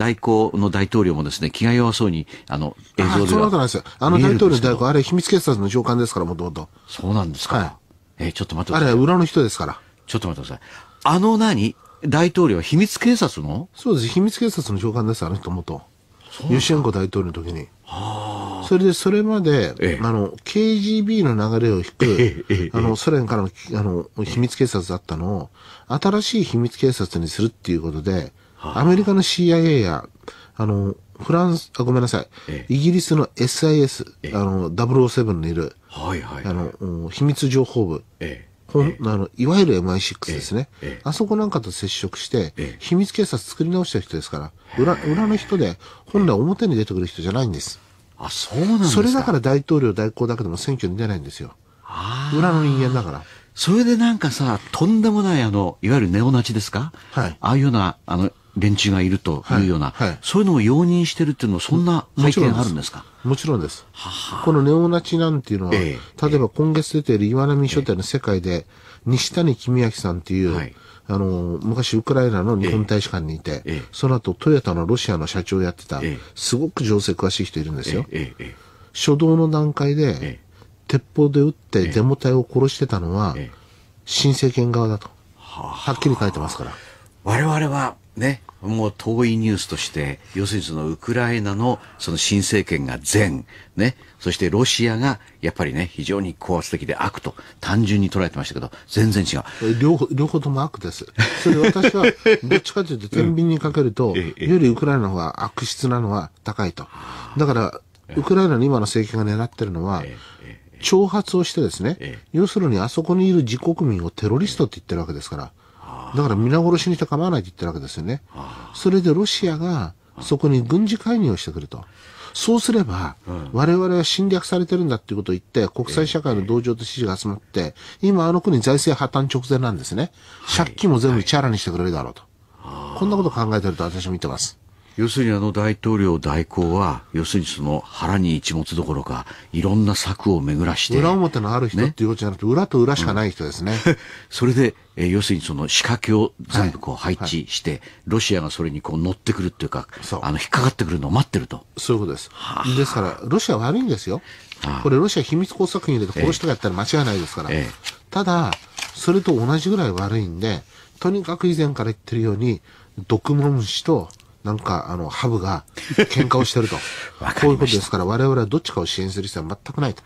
代行の大統領もですね、気が弱そうに、あの、映像ではそうなことないですよ。あの大統領の代行、あれ秘密警察の上官ですから、もともと。そうなんですか。はい。えー、ちょっと待ってください。あれ裏の人ですから。ちょっと待ってください。あの何大統領は秘密警察のそうです。秘密警察の上官です、あの人元。ユシェンコ大統領の時に。はあ、それで、それまで、ええ、あの、KGB の流れを引く、え、あの、ソ連からのあの秘密警察だったのを、新しい秘密警察にするっていうことで、アメリカの CIA や、あの、フランス、あ、ごめんなさい。イギリスの SIS、あの、007にいる、はいはい、はい、あの、秘密情報部、ええ、あのいわゆる MI6 ですね、あそこなんかと接触して、秘密警察作り直した人ですから、裏裏の人で、本来表に出てくる人じゃないんです。あ、そうなんですかそれだから大統領代行だけでも選挙に出ないんですよ。裏の人間だから。それでなんかさ、とんでもないあの、いわゆるネオナチですかはい。ああいうような、あの、連中がいるというような、はいはい、そういうのを容認してるっていうのは、そんな背景があるんですかもちろんです。このネオナチなんていうのは、えー、例えば今月出ている岩波書店の世界で、西谷公明さんっていう、はい、あの、昔ウクライナの日本大使館にいて、えその後トヨタのロシアの社長をやってた、えすごく情勢詳しい人いるんですよ。初動の段階で、鉄砲で撃ってデモ隊を殺してたのは、新政権側だと。はっきり書いてますから。我々はね、もう遠いニュースとして、要するにそのウクライナのその新政権が善、ね、そしてロシアがやっぱりね、非常に高圧的で悪と単純に捉えてましたけど、全然違う。両方、両方とも悪です。それ私は、どっちかというと、天秤にかけると、うん、よりウクライナの方が悪質なのは高いと。だから、ウクライナの今の政権が狙ってるのは、挑発をしてですね、要するにあそこにいる自国民をテロリストって言ってるわけですから、だから皆殺しにして構わないって言ってるわけですよね。それでロシアがそこに軍事介入をしてくると。そうすれば、我々は侵略されてるんだっていうことを言って、国際社会の同情と支持が集まって、今あの国財政破綻直前なんですね。借金も全部チャラにしてくれるだろうと。こんなこと考えてると私も見てます。要するにあの大統領代行は、要するにその腹に一物どころか、いろんな策を巡らして。裏表のある人っていうことじゃなくて、裏と裏しかない人ですね。うん、それで、えー、要するにその仕掛けを全部こう配置して、はいはい、ロシアがそれにこう乗ってくるっていうか、うあの、引っかかってくるのを待ってると。そういうことです。ですから、ロシア悪いんですよ。これロシア秘密工作員入れて殺したかったら間違いないですから。ええ、ただ、それと同じぐらい悪いんで、とにかく以前から言ってるように、毒も虫と、なんか、あの、ハブが喧嘩をしてると。こういうことですから、我々はどっちかを支援する必要は全くないと。